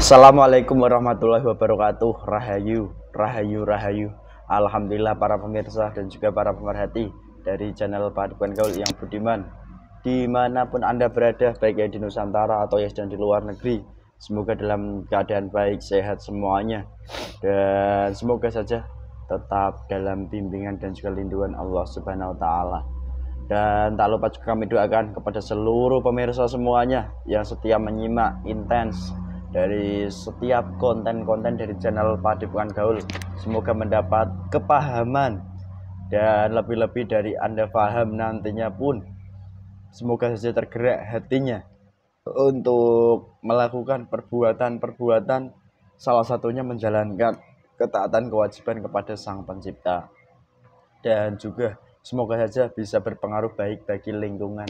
Assalamualaikum warahmatullahi wabarakatuh Rahayu, Rahayu, Rahayu Alhamdulillah para pemirsa dan juga para pemerhati Dari channel Padukan Gaul yang budiman Dimanapun Anda berada Baik yang di Nusantara atau yang di luar negeri Semoga dalam keadaan baik, sehat semuanya Dan semoga saja tetap dalam bimbingan dan juga lindungan Allah Subhanahu Wa Ta'ala dan tak lupa juga kami doakan kepada seluruh pemirsa semuanya yang setia menyimak intens dari setiap konten-konten dari channel Padepokan Gaul. Semoga mendapat kepahaman dan lebih-lebih dari Anda paham nantinya pun. Semoga saja tergerak hatinya untuk melakukan perbuatan-perbuatan salah satunya menjalankan ketaatan kewajiban kepada Sang Pencipta. Dan juga semoga saja bisa berpengaruh baik bagi lingkungan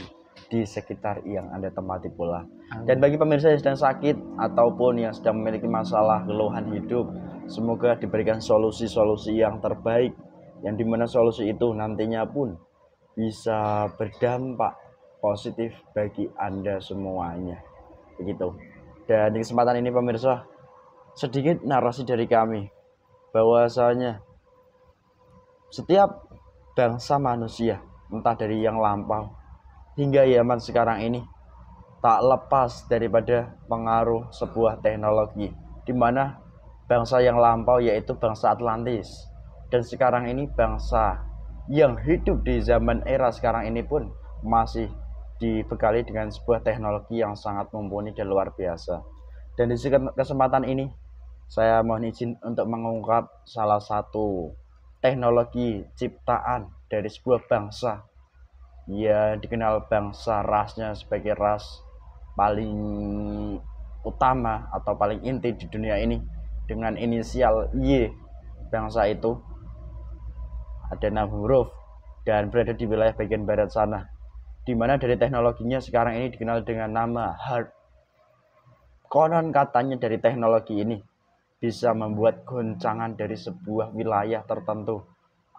di sekitar yang Anda tempati pula. Dan bagi pemirsa yang sedang sakit ataupun yang sedang memiliki masalah keluhan hidup, semoga diberikan solusi-solusi yang terbaik yang dimana solusi itu nantinya pun bisa berdampak positif bagi Anda semuanya. Begitu. Dan di kesempatan ini pemirsa, sedikit narasi dari kami bahwasanya setiap bangsa manusia entah dari yang lampau hingga zaman sekarang ini tak lepas daripada pengaruh sebuah teknologi di mana bangsa yang lampau yaitu bangsa Atlantis dan sekarang ini bangsa yang hidup di zaman era sekarang ini pun masih dibekali dengan sebuah teknologi yang sangat mumpuni dan luar biasa. Dan di kesempatan ini saya mohon izin untuk mengungkap salah satu teknologi ciptaan dari sebuah bangsa dia dikenal bangsa rasnya sebagai ras paling utama atau paling inti di dunia ini dengan inisial Y bangsa itu ada enam huruf dan berada di wilayah bagian barat sana dimana dari teknologinya sekarang ini dikenal dengan nama heart konon katanya dari teknologi ini bisa membuat goncangan dari sebuah wilayah tertentu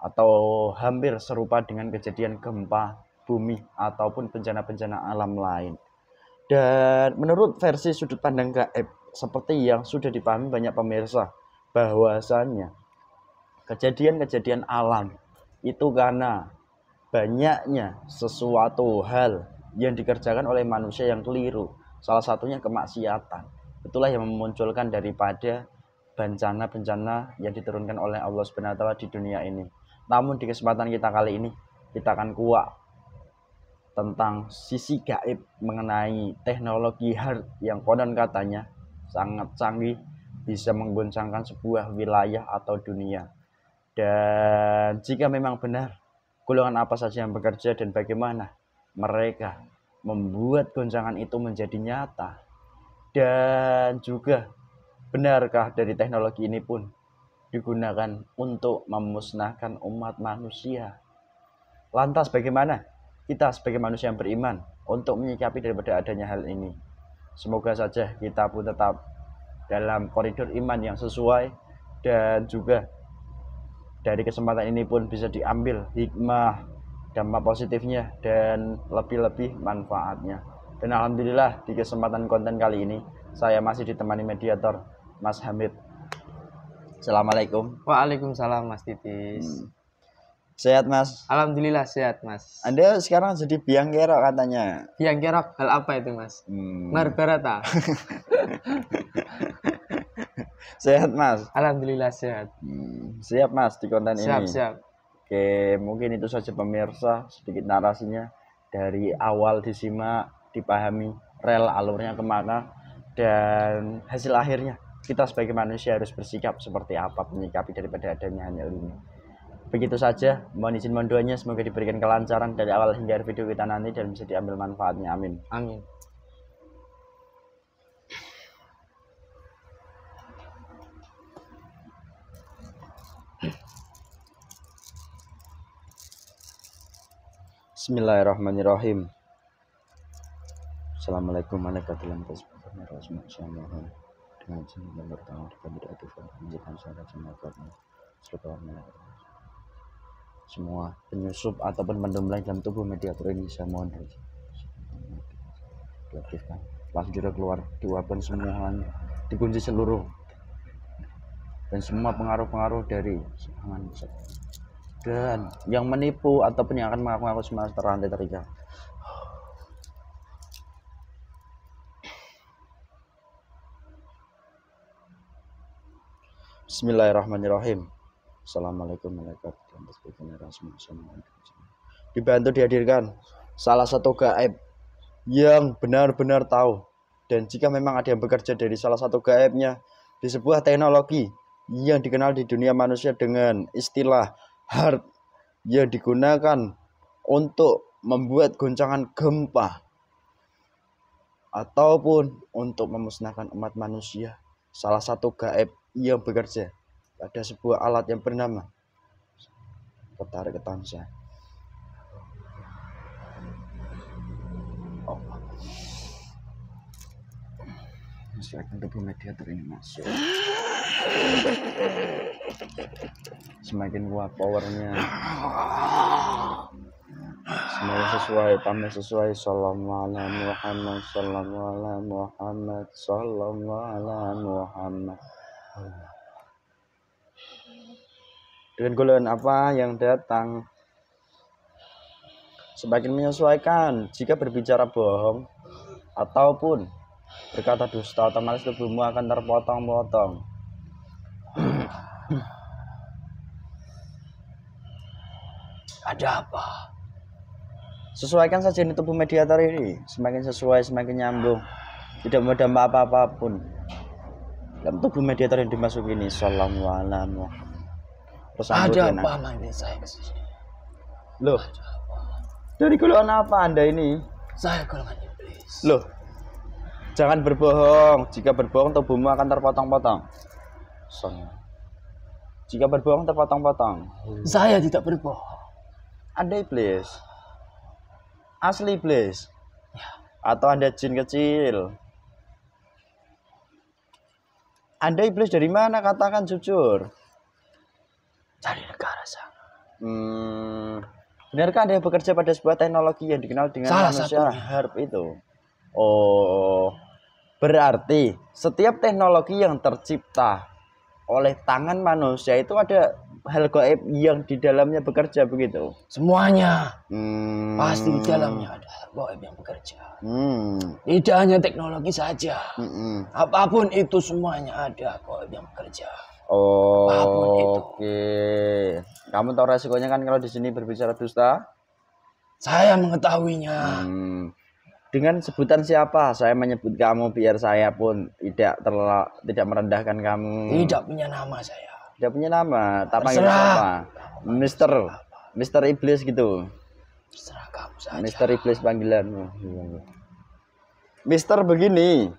atau hampir serupa dengan kejadian gempa bumi ataupun bencana-bencana alam lain. Dan menurut versi sudut pandang gaib, seperti yang sudah dipahami banyak pemirsa, bahwasannya kejadian-kejadian alam itu karena banyaknya sesuatu hal yang dikerjakan oleh manusia yang keliru, salah satunya kemaksiatan. Itulah yang memunculkan daripada bencana-bencana yang diturunkan oleh Allah swt di dunia ini. Namun di kesempatan kita kali ini, kita akan kuat tentang sisi gaib mengenai teknologi hard yang konon katanya sangat canggih bisa mengguncangkan sebuah wilayah atau dunia. Dan jika memang benar, golongan apa saja yang bekerja dan bagaimana mereka membuat goncangan itu menjadi nyata. Dan juga benarkah dari teknologi ini pun digunakan untuk memusnahkan umat manusia? Lantas bagaimana kita sebagai manusia yang beriman untuk menyikapi daripada adanya hal ini. Semoga saja kita pun tetap dalam koridor iman yang sesuai dan juga dari kesempatan ini pun bisa diambil hikmah dampak positifnya dan lebih-lebih manfaatnya. Dan alhamdulillah di kesempatan konten kali ini saya masih ditemani mediator Mas Hamid. Assalamualaikum. Waalaikumsalam Mas Titis. Hmm. Sehat mas. Alhamdulillah sehat mas. Anda sekarang jadi biang kerok katanya. Biang kerok hal apa itu mas? Hmm. Marbarata. sehat mas. Alhamdulillah sehat. Hmm. Siap mas di konten siap, ini. Siap siap. Oke mungkin itu saja pemirsa sedikit narasinya dari awal disimak dipahami rel alurnya kemana dan hasil akhirnya kita sebagai manusia harus bersikap seperti apa menyikapi daripada adanya hanya ini begitu saja mohon izin mohon doanya semoga diberikan kelancaran dari awal hingga akhir video kita nanti dan bisa diambil manfaatnya amin amin Bismillahirrahmanirrahim Assalamualaikum warahmatullahi wabarakatuh dengan cinta menjadikan semua penyusup ataupun lain dalam tubuh mediator ini saya mohon diaktifkan langsung juga keluar diuapkan semua semuanya dikunci seluruh dan semua pengaruh-pengaruh dari dan yang menipu ataupun yang akan mengaku-ngaku semua terlantai terikat Bismillahirrahmanirrahim. Assalamualaikum warahmatullahi wabarakatuh. Dibantu dihadirkan salah satu gaib yang benar-benar tahu dan jika memang ada yang bekerja dari salah satu gaibnya di sebuah teknologi yang dikenal di dunia manusia dengan istilah hard yang digunakan untuk membuat goncangan gempa ataupun untuk memusnahkan umat manusia salah satu gaib yang bekerja ada sebuah alat yang bernama ketarik ketangsa oh. silakan tubuh mediator ini masuk semakin kuat powernya semuanya sesuai pamer sesuai Salamualaikum, Muhammad Salamualaikum, Muhammad Salamualaikum, Muhammad Allah dengan golongan apa yang datang. Semakin menyesuaikan jika berbicara bohong ataupun berkata dusta otomatis tubuhmu akan terpotong-potong. Ada apa? Sesuaikan saja ini tubuh mediator ini. Semakin sesuai, semakin nyambung. Tidak mudah apa-apapun. Dalam tubuh mediator yang dimasuki ini. salam Pesan ada apa ini saya kesini Loh, dari golongan apa Anda ini? Saya golongan iblis. Loh, jangan berbohong. Jika berbohong, tubuhmu akan terpotong-potong. Soalnya. Jika berbohong, terpotong-potong. Saya tidak berbohong. Anda iblis. Asli iblis. Ya. Atau Anda jin kecil. Anda iblis dari mana? Katakan jujur cari negara sana. Hmm. Benarkah yang bekerja pada sebuah teknologi yang dikenal dengan salah satu harp itu? Oh, berarti setiap teknologi yang tercipta oleh tangan manusia itu ada hal gaib yang di dalamnya bekerja begitu. Semuanya. Hmm. Pasti di dalamnya ada hal gaib yang bekerja. Hmm. Tidak hanya teknologi saja. Hmm, hmm. Apapun itu semuanya ada gaib yang bekerja oke. Kamu tahu resikonya kan kalau di sini berbicara dusta? Saya mengetahuinya. Hmm. Dengan sebutan siapa saya menyebut kamu biar saya pun tidak terlalu tidak merendahkan kamu. Tidak punya nama saya. Tidak punya nama. Tapi panggil apa? Mister Mister Iblis gitu. Terserah kamu saja. Mister Iblis panggilan. Mister begini.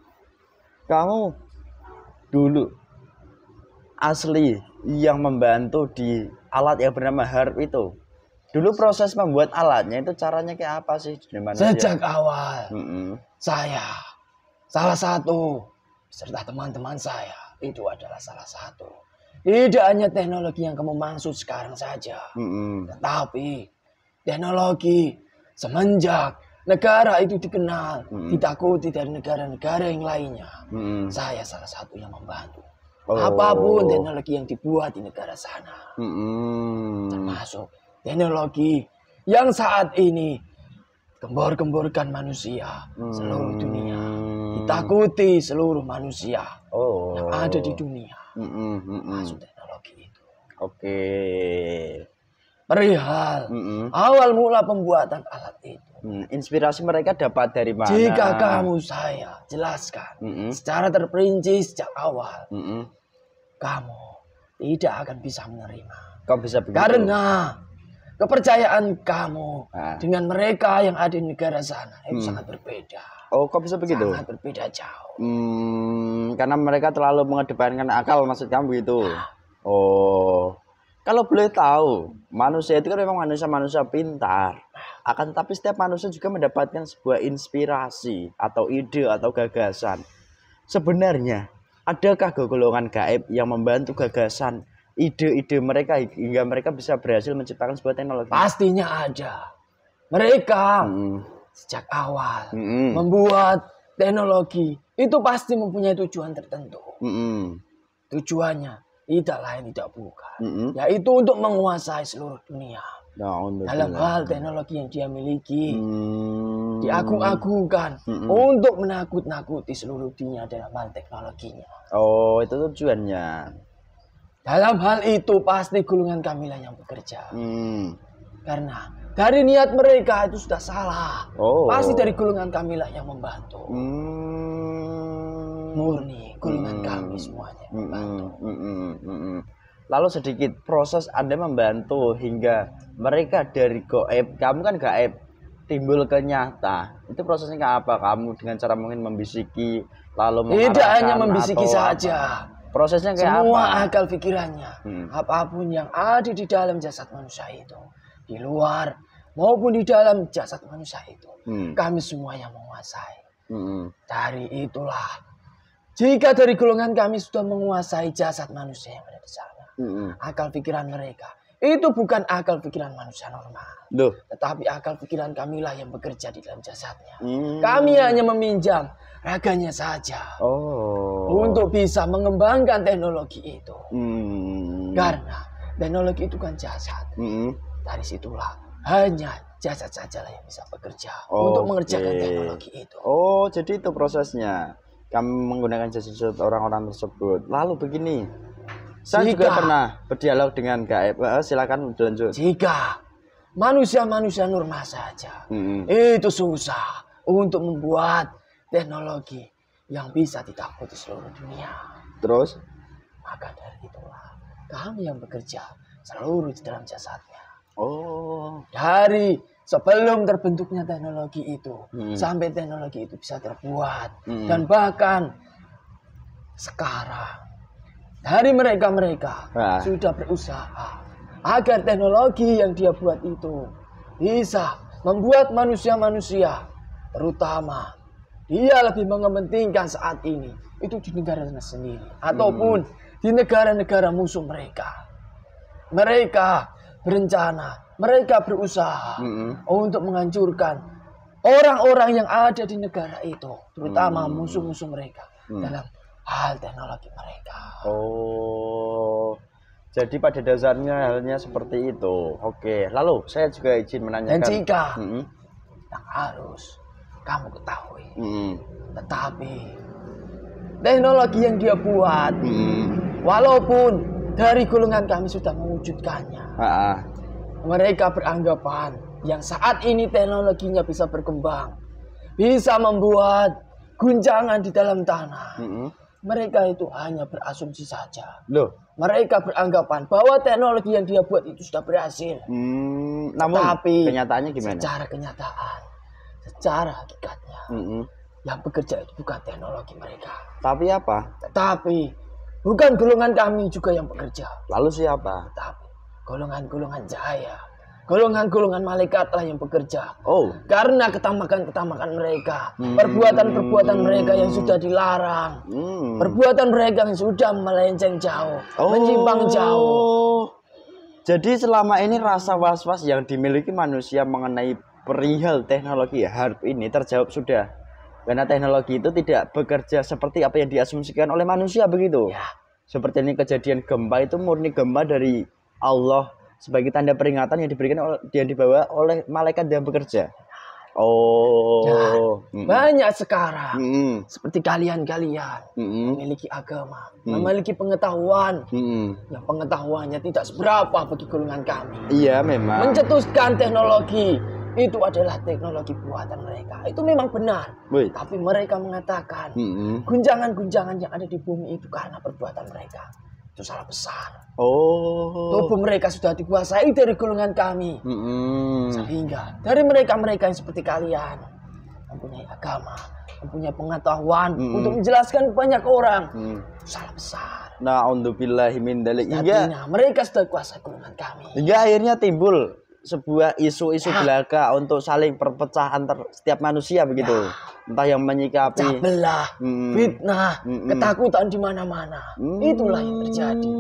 Kamu dulu asli yang membantu di alat yang bernama harp itu dulu proses membuat alatnya itu caranya kayak apa sih sejak awal mm -mm. saya salah satu serta teman-teman saya itu adalah salah satu tidak hanya teknologi yang kamu maksud sekarang saja mm -mm. tetapi teknologi semenjak negara itu dikenal, mm -hmm. ditakuti dari negara-negara yang lainnya. Mm -hmm. Saya salah satu yang membantu. Oh. Apapun teknologi yang dibuat di negara sana. Hmm. Termasuk teknologi yang saat ini gembor-gemborkan manusia hmm. seluruh dunia. Ditakuti seluruh manusia oh. yang ada di dunia. Hmm. Termasuk teknologi itu. Oke. Okay perihal mm -hmm. awal mula pembuatan alat itu. Hmm, inspirasi mereka dapat dari mana? Jika kamu saya jelaskan mm -hmm. secara terperinci sejak awal, mm -hmm. kamu tidak akan bisa menerima. Kau bisa begitu. Karena kepercayaan kamu ah. dengan mereka yang ada di negara sana itu mm. sangat berbeda. Oh, kok bisa begitu? Sangat berbeda jauh. Hmm, karena mereka terlalu mengedepankan akal, maksud kamu itu. Ah. Oh. Kalau boleh tahu, manusia itu kan memang manusia-manusia pintar. Akan tapi setiap manusia juga mendapatkan sebuah inspirasi atau ide atau gagasan. Sebenarnya, adakah golongan gaib yang membantu gagasan ide-ide mereka hingga mereka bisa berhasil menciptakan sebuah teknologi? Pastinya ada. Mereka hmm. sejak awal hmm. membuat teknologi itu pasti mempunyai tujuan tertentu. Hmm. Tujuannya tidak lain tidak bukan. Mm -hmm. Yaitu untuk menguasai seluruh dunia. Nah, dalam hal teknologi yang dia miliki. Hmm. Diagung-agungkan hmm. untuk menakut-nakuti seluruh dunia dalam hal teknologinya. Oh, itu tujuannya. Dalam hal itu pasti gulungan kamilah yang bekerja. Hmm. Karena dari niat mereka itu sudah salah. Oh. Pasti dari gulungan kamilah yang membantu. Hmm. Murni golongan hmm. kami semuanya membantu. Hmm hmm, hmm. hmm. Hmm. Lalu sedikit proses Anda membantu hingga mereka dari goib, kamu kan gaib, timbul kenyata Itu prosesnya kayak apa? Kamu dengan cara mungkin membisiki, lalu Tidak hanya membisiki saja. Apa? Prosesnya kayak Semua akal pikirannya, hmm. apapun yang ada di dalam jasad manusia itu, di luar maupun di dalam jasad manusia itu, hmm. kami semua yang menguasai. Hmm. Dari itulah jika dari golongan kami sudah menguasai jasad manusia yang ada di sana, mm-hmm. akal pikiran mereka itu bukan akal pikiran manusia normal, Duh. tetapi akal pikiran kamilah yang bekerja di dalam jasadnya. Mm. Kami hanya meminjam raganya saja oh. untuk bisa mengembangkan teknologi itu, mm. karena teknologi itu kan jasad. Mm-hmm. Dari situlah hanya jasad sajalah yang bisa bekerja oh, untuk mengerjakan okay. teknologi itu. Oh, jadi itu prosesnya kami menggunakan jasa orang-orang tersebut lalu begini saya jika, juga pernah berdialog dengan gaib eh, silakan dilanjut jika manusia-manusia normal saja mm -hmm. itu susah untuk membuat teknologi yang bisa ditakuti seluruh dunia terus maka dari itulah kami yang bekerja seluruh di dalam jasadnya oh dari sebelum terbentuknya teknologi itu hmm. sampai teknologi itu bisa terbuat hmm. dan bahkan sekarang dari mereka mereka nah. sudah berusaha agar teknologi yang dia buat itu bisa membuat manusia-manusia terutama dia lebih mengementingkan saat ini itu di negara negara sendiri ataupun hmm. di negara-negara musuh mereka mereka berencana mereka berusaha mm-hmm. untuk menghancurkan orang-orang yang ada di negara itu, terutama mm-hmm. musuh-musuh mereka mm-hmm. dalam hal teknologi mereka. Oh. Jadi pada dasarnya halnya seperti itu. Oke, lalu saya juga izin menanyakan. Dan jika mm-hmm. yang harus kamu ketahui, mm-hmm. tetapi teknologi yang dia buat, mm-hmm. walaupun dari golongan kami sudah mewujudkannya, ah, ah mereka beranggapan yang saat ini teknologinya bisa berkembang, bisa membuat guncangan di dalam tanah. Mm -hmm. Mereka itu hanya berasumsi saja. Loh. Mereka beranggapan bahwa teknologi yang dia buat itu sudah berhasil. Hmm, namun Tapi kenyataannya gimana? Secara kenyataan, secara hakikatnya, mm -hmm. yang bekerja itu bukan teknologi mereka. Tapi apa? Tapi bukan golongan kami juga yang bekerja. Lalu siapa? Tapi golongan-golongan cahaya, golongan-golongan malaikat lah yang bekerja. Oh. Karena ketamakan-ketamakan mereka, hmm. perbuatan-perbuatan hmm. mereka yang sudah dilarang, hmm. perbuatan mereka yang sudah melenceng jauh, oh. menyimpang jauh. Jadi selama ini rasa was-was yang dimiliki manusia mengenai perihal teknologi harp ini terjawab sudah. Karena teknologi itu tidak bekerja seperti apa yang diasumsikan oleh manusia begitu. Ya. Seperti ini kejadian gempa itu murni gempa dari Allah sebagai tanda peringatan yang diberikan oleh, yang dibawa oleh malaikat yang bekerja. Oh, mm -mm. banyak sekarang mm -mm. seperti kalian-kalian mm -mm. memiliki agama, mm. memiliki pengetahuan. Mm -mm. Nah, pengetahuannya tidak seberapa bagi golongan kami. Iya, memang. Mencetuskan teknologi itu adalah teknologi buatan mereka. Itu memang benar. Wait. Tapi mereka mengatakan guncangan-guncangan mm -mm. yang ada di bumi itu karena perbuatan mereka itu salah besar. Oh. Tubuh mereka sudah dikuasai dari golongan kami. Mm-hmm. Sehingga dari mereka-mereka yang seperti kalian mempunyai agama, mempunyai pengetahuan mm-hmm. untuk menjelaskan banyak orang. Mm. Salah besar. Nah, undubillahi min dalik. Hingga mereka sudah kuasai golongan kami. Hingga akhirnya timbul sebuah isu-isu ya. belaka untuk saling perpecah antar setiap manusia begitu. Ya. Entah yang menyikapi belah, hmm. fitnah, hmm. ketakutan di mana-mana. Hmm. Itulah yang terjadi.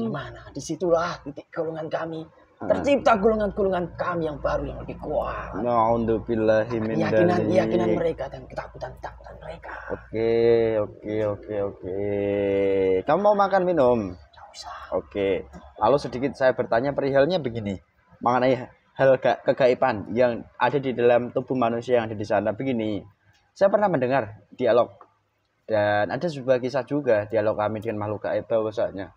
Di mana? Disitulah titik golongan kami. Ah. Tercipta golongan-golongan kami yang baru yang lebih kuat. Nah Nauzubillahi min Keyakinan keyakinan mereka dan ketakutan-ketakutan mereka. Oke, oke, oke, oke. Kamu mau makan minum? Tidak usah. Oke. Lalu sedikit saya bertanya perihalnya begini mengenai hal kegaiban yang ada di dalam tubuh manusia yang ada di sana begini saya pernah mendengar dialog dan ada sebuah kisah juga dialog kami dengan makhluk gaib bahwasanya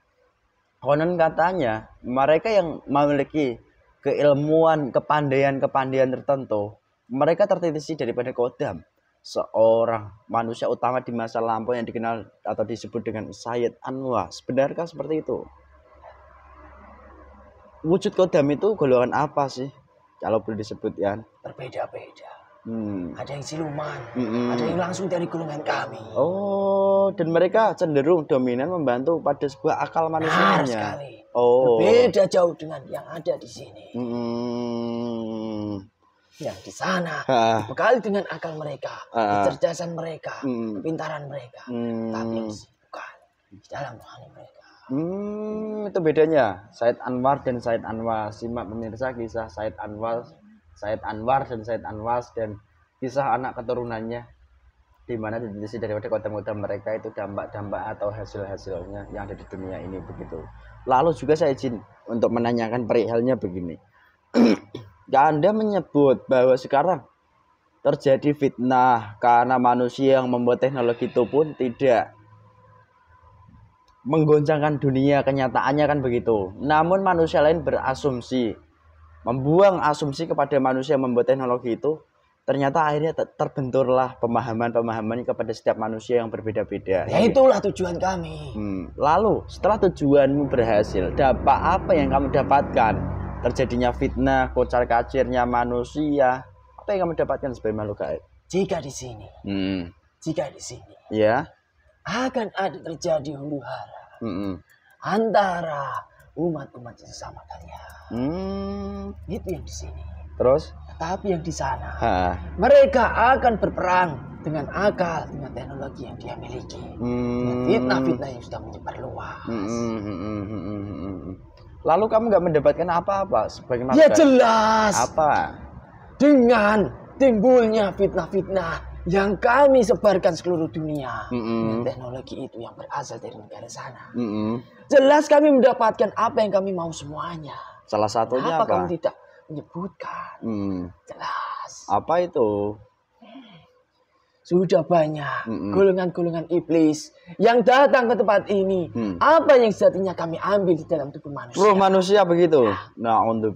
konon katanya mereka yang memiliki keilmuan kepandaian-kepandaian tertentu mereka tertitisi daripada kodam seorang manusia utama di masa lampau yang dikenal atau disebut dengan Sayyid Anwar sebenarnya seperti itu wujud kodam itu golongan apa sih kalau boleh disebut ya berbeda-beda hmm. ada yang siluman hmm. ada yang langsung dari golongan kami oh dan mereka cenderung dominan membantu pada sebuah akal manusianya oh berbeda jauh dengan yang ada di sini hmm yang di sana uh, dengan akal mereka, kecerdasan mereka, hmm. kepintaran mereka, hmm. tapi bukan di dalam rohani mereka. Hmm, itu bedanya. Said Anwar dan Said Anwas. Simak pemirsa kisah Said Anwar, Said Anwar dan Said Anwas dan kisah anak keturunannya di mana dari daripada kota-kota mereka itu dampak-dampak atau hasil-hasilnya yang ada di dunia ini begitu. Lalu juga saya izin untuk menanyakan perihalnya begini. Ya, Anda menyebut bahwa sekarang terjadi fitnah karena manusia yang membuat teknologi itu pun tidak menggoncangkan dunia kenyataannya kan begitu. Namun manusia lain berasumsi, membuang asumsi kepada manusia yang membuat teknologi itu, ternyata akhirnya terbenturlah pemahaman-pemahaman kepada setiap manusia yang berbeda-beda. Ya itulah tujuan kami. Hmm. Lalu setelah tujuanmu berhasil, dapat apa yang kamu dapatkan? Terjadinya fitnah, kocar kacirnya manusia. Apa yang kamu dapatkan sebagai makhluk gaib? Jika di sini, hmm. jika di sini, ya akan ada terjadi huru hara hmm. antara umat-umat sesama kalian. Hmm. Itu yang di sini. Terus? Tapi yang di sana, ha. mereka akan berperang dengan akal, dengan teknologi yang dia miliki, hmm. fitnah-fitnah yang sudah menyebar luas. hmm, Lalu kamu nggak mendapatkan apa-apa sebagai Ya jelas. Apa? Dengan timbulnya fitnah-fitnah yang kami sebarkan seluruh dunia mm -hmm. teknologi itu yang berasal dari negara sana. Mm -hmm. Jelas kami mendapatkan apa yang kami mau semuanya. Salah satunya Kenapa apa? kamu tidak menyebutkan? Mm. Jelas. Apa itu? Sudah banyak golongan-golongan mm -mm. iblis yang datang ke tempat ini. Mm. Apa yang sejatinya kami ambil di dalam tubuh manusia? Ruh manusia begitu. Nah, ya. nah untuk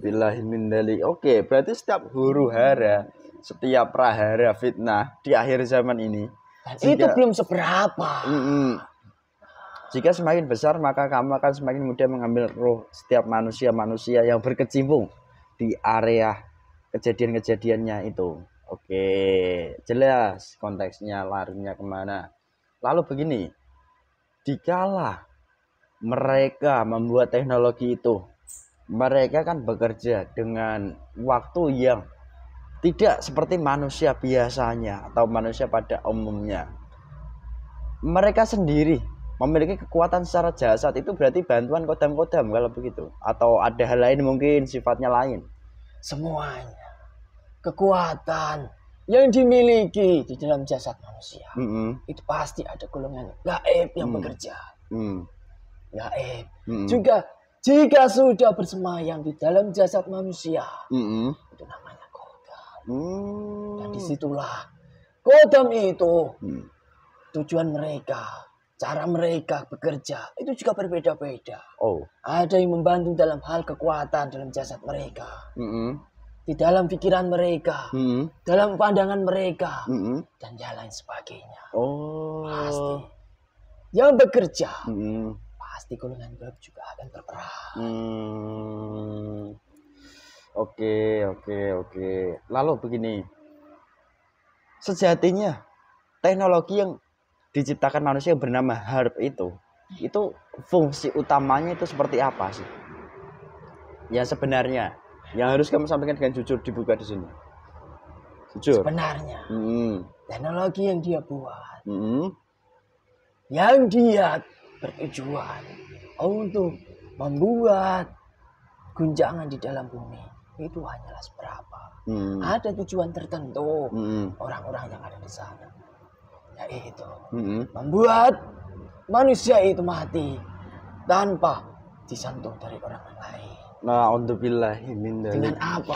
mindali Oke, berarti setiap huru hara setiap prahara fitnah di akhir zaman ini. Jika, itu belum seberapa. Mm -mm, jika semakin besar maka kamu akan semakin mudah mengambil roh setiap manusia-manusia yang berkecimpung di area kejadian-kejadiannya itu. Oke, jelas konteksnya larinya kemana. Lalu begini, dikala mereka membuat teknologi itu, mereka kan bekerja dengan waktu yang tidak seperti manusia biasanya atau manusia pada umumnya. Mereka sendiri memiliki kekuatan secara jasad itu berarti bantuan kodam-kodam kalau begitu. Atau ada hal lain mungkin sifatnya lain. Semuanya kekuatan yang dimiliki di dalam jasad manusia mm -hmm. itu pasti ada golongan gaib yang mm. bekerja. Mm. Gaib. Mm -hmm. Juga jika sudah bersemayam di dalam jasad manusia mm -hmm. itu namanya Hmm. Dan disitulah kodam itu hmm. tujuan mereka, cara mereka bekerja itu juga berbeda-beda. Oh. Ada yang membantu dalam hal kekuatan dalam jasad mereka, -hmm. di dalam pikiran mereka, -hmm. dalam pandangan mereka, -hmm. dan lain sebagainya. Oh. Pasti yang bekerja -hmm. pasti golongan gelap juga akan berperang. Mm. Oke, oke, oke. Lalu begini. Sejatinya teknologi yang diciptakan manusia yang bernama HARP itu, itu fungsi utamanya itu seperti apa sih? Ya sebenarnya, yang harus kamu sampaikan dengan jujur dibuka di sini. Jujur. Sebenarnya. Hmm. Teknologi yang dia buat. Hmm. Yang dia bertujuan untuk membuat guncangan di dalam bumi itu hanyalah seberapa. Hmm. Ada tujuan tertentu hmm. orang-orang hmm. yang ada di sana. Yaitu hmm. membuat manusia itu mati tanpa disentuh dari orang lain. Nah, untuk Dengan apa?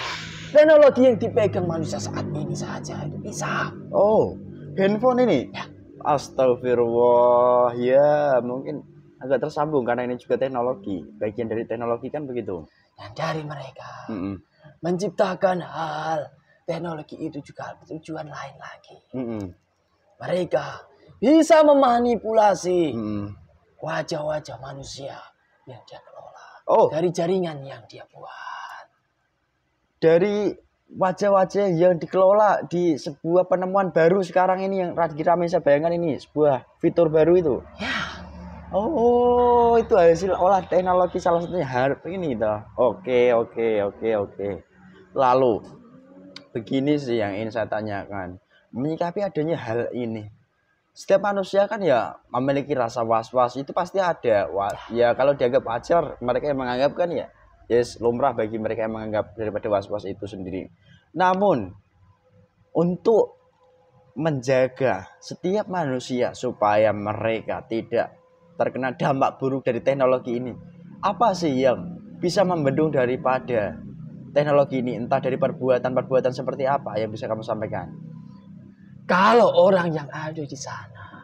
Teknologi yang dipegang manusia saat ini saja itu bisa. Oh, handphone ini? Ya. Astagfirullah, ya mungkin agak tersambung karena ini juga teknologi. Bagian dari teknologi kan begitu. Dan dari mereka, mm menciptakan hal teknologi itu juga tujuan lain lagi. Mm -hmm. Mereka bisa memanipulasi wajah-wajah mm manusia yang dia kelola oh. dari jaringan yang dia buat. Dari wajah-wajah yang dikelola di sebuah penemuan baru sekarang ini yang lagi ramai saya bayangkan ini sebuah fitur baru itu. Ya. Oh, itu hasil olah teknologi salah satunya harp ini toh. Oke, oke, oke, oke. Lalu begini sih yang ingin saya tanyakan. Menyikapi adanya hal ini. Setiap manusia kan ya memiliki rasa was-was itu pasti ada. Ya kalau dianggap wajar mereka yang menganggap kan ya yes lumrah bagi mereka yang menganggap daripada was-was itu sendiri. Namun untuk menjaga setiap manusia supaya mereka tidak terkena dampak buruk dari teknologi ini. Apa sih yang bisa membendung daripada teknologi ini entah dari perbuatan-perbuatan seperti apa yang bisa kamu sampaikan? Kalau orang yang ada di sana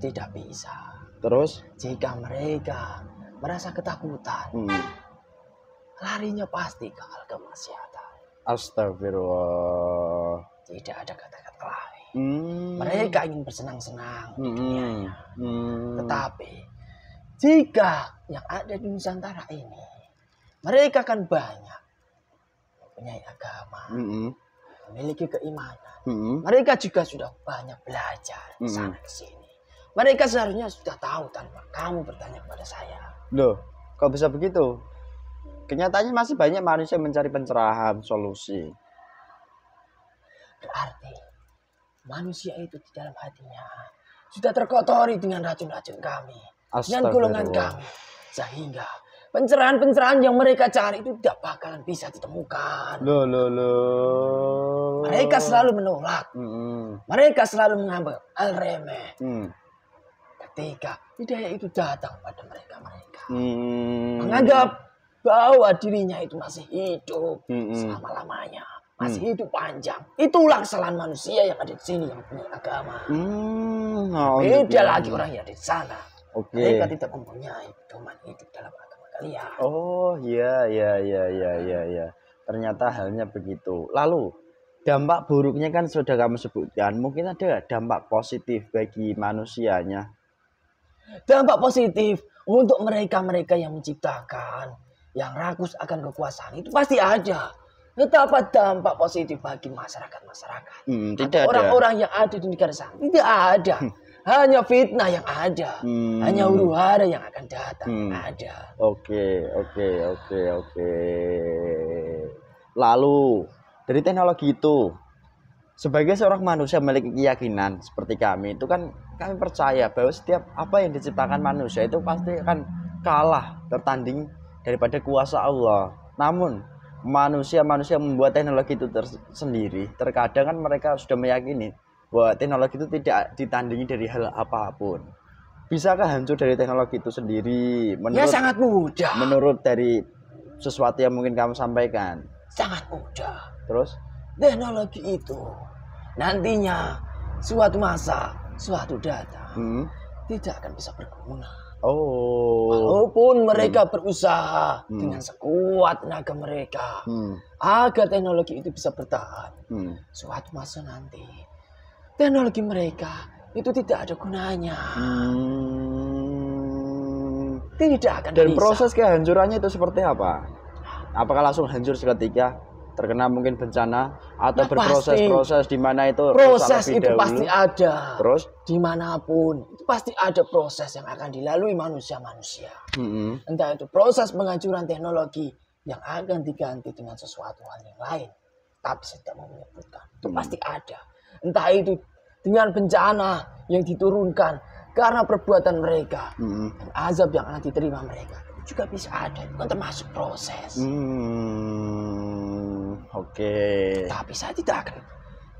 tidak bisa. Terus jika mereka merasa ketakutan, hmm. larinya pasti ke al kemaksiatan. Astagfirullah. Tidak ada kata-kata lain. Hmm. Mereka ingin bersenang-senang hmm. di dunianya. Hmm. Tetapi jika yang ada di Nusantara ini mereka akan banyak mempunyai agama, mm -hmm. memiliki keimanan. Mm -hmm. Mereka juga sudah banyak belajar mm -hmm. sana ke sini. Mereka seharusnya sudah tahu tanpa kamu bertanya kepada saya. Loh, kok bisa begitu? Kenyataannya masih banyak manusia mencari pencerahan, solusi. Berarti manusia itu di dalam hatinya sudah terkotori dengan racun-racun kami, dengan golongan kami, sehingga pencerahan-pencerahan yang mereka cari itu tidak bakalan bisa ditemukan. Loh, loh, loh. Mereka selalu menolak. Mm -hmm. Mereka selalu mengambil hal remeh. Mm. Ketika hidayah itu datang pada mereka-mereka. Mm. Menganggap bahwa dirinya itu masih hidup mm selama-lamanya. Masih mm. hidup panjang. Itulah kesalahan manusia yang ada di sini yang punya agama. Hmm, nah, oh, iya, Beda iya, lagi iya. orang yang ada di sana. Okay. Mereka tidak mempunyai pedoman hidup dalam agama. Iya. Oh iya iya iya iya iya ya. Ternyata halnya begitu. Lalu dampak buruknya kan sudah kamu sebutkan. Mungkin ada dampak positif bagi manusianya. Dampak positif untuk mereka-mereka yang menciptakan, yang rakus akan kekuasaan itu pasti ada. Betapa dampak positif bagi masyarakat-masyarakat. Hmm, tidak Orang-orang yang ada di negara sana tidak ada. Hmm hanya fitnah yang ada, hmm. hanya huru hara yang akan datang hmm. ada. Oke, oke, oke, oke. Lalu dari teknologi itu sebagai seorang manusia memiliki keyakinan seperti kami itu kan kami percaya bahwa setiap apa yang diciptakan manusia itu pasti akan kalah tertanding daripada kuasa Allah. Namun manusia-manusia membuat teknologi itu tersendiri terkadang kan mereka sudah meyakini bahwa teknologi itu tidak ditandingi dari hal apapun. Bisakah hancur dari teknologi itu sendiri? Ya, menurut, ya sangat mudah. Menurut dari sesuatu yang mungkin kamu sampaikan. Sangat mudah. Terus? Teknologi itu nantinya suatu masa, suatu data hmm? tidak akan bisa berguna. Oh. Walaupun mereka hmm. berusaha hmm. dengan sekuat tenaga mereka hmm. agar teknologi itu bisa bertahan, hmm. suatu masa nanti teknologi mereka itu tidak ada gunanya. Hmm. Tidak akan Dan bisa. proses kehancurannya itu seperti apa? Apakah langsung hancur seketika? terkena mungkin bencana atau nah, berproses-proses di mana itu proses itu dahulu. pasti ada terus dimanapun itu pasti ada proses yang akan dilalui manusia-manusia mm-hmm. entah itu proses penghancuran teknologi yang akan diganti dengan sesuatu hal yang lain tapi saya tidak mau menyebutkan itu mm. pasti ada entah itu dengan bencana yang diturunkan karena perbuatan mereka hmm. dan azab yang akan diterima mereka juga bisa ada itu termasuk proses hmm, oke okay. tapi saya tidak akan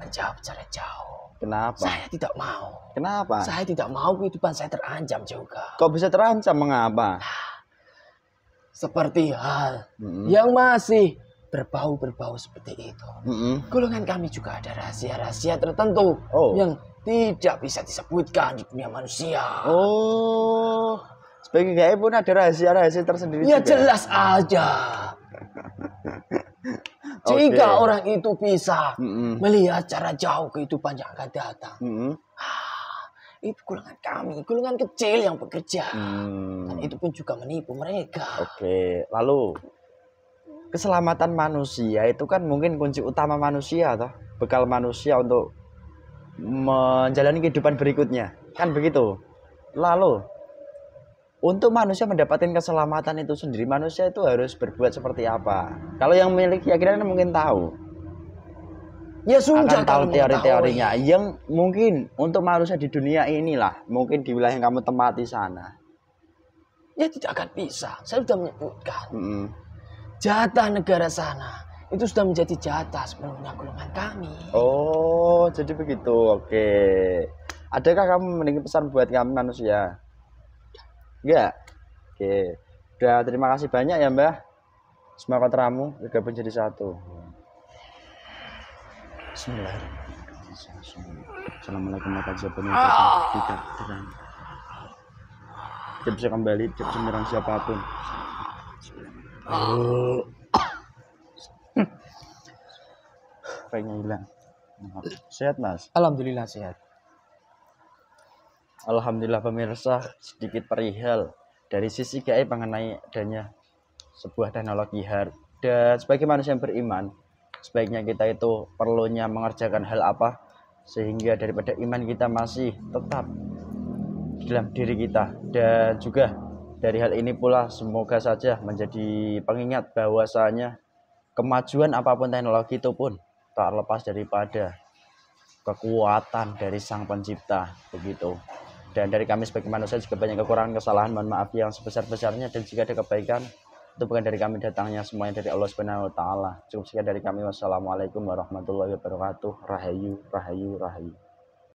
menjawab secara jauh kenapa saya tidak mau kenapa saya tidak mau kehidupan saya terancam juga kok bisa terancam mengapa nah, seperti hal hmm. yang masih berbau-berbau seperti itu. Mm -hmm. Golongan kami juga ada rahasia-rahasia tertentu oh. yang tidak bisa disebutkan di dunia manusia. Oh, sebagai gaib pun ada rahasia-rahasia tersendiri. Ya juga. Ya? jelas aja. Jika okay. orang itu bisa mm -hmm. melihat cara jauh kehidupan yang akan datang, mm -hmm. itu golongan kami, golongan kecil yang bekerja, mm. dan itu pun juga menipu mereka. Oke, lalu keselamatan manusia itu kan mungkin kunci utama manusia toh bekal manusia untuk menjalani kehidupan berikutnya kan begitu lalu untuk manusia mendapatkan keselamatan itu sendiri manusia itu harus berbuat seperti apa kalau yang memiliki keyakinan kan mungkin tahu ya sudah tahu teori-teorinya yang mungkin untuk manusia di dunia inilah mungkin di wilayah yang kamu tempati sana ya tidak akan bisa saya sudah menyebutkan hmm jatah negara sana itu sudah menjadi jatah sebelumnya golongan kami. Oh, jadi begitu. Oke. Adakah kamu memiliki pesan buat kami manusia? Enggak. Oke. Sudah terima kasih banyak ya, Mbah. Semua kontramu pun jadi satu. Bismillahirrahmanirrahim. Assalamualaikum warahmatullahi wabarakatuh. Tidak terang. bisa kembali, tidak bisa menyerang siapapun. Pengen hilang. Sehat mas? Alhamdulillah sehat. Alhamdulillah pemirsa sedikit perihal dari sisi gaib mengenai adanya sebuah teknologi hard dan sebagai manusia yang beriman sebaiknya kita itu perlunya mengerjakan hal apa sehingga daripada iman kita masih tetap dalam diri kita dan juga dari hal ini pula semoga saja menjadi pengingat bahwasanya kemajuan apapun teknologi itu pun tak lepas daripada kekuatan dari sang pencipta begitu. Dan dari kami sebagai manusia juga banyak kekurangan kesalahan mohon maaf yang sebesar-besarnya dan jika ada kebaikan itu bukan dari kami datangnya semuanya dari Allah Subhanahu wa taala. Cukup sekian dari kami. Wassalamualaikum warahmatullahi wabarakatuh. Rahayu, rahayu, rahayu.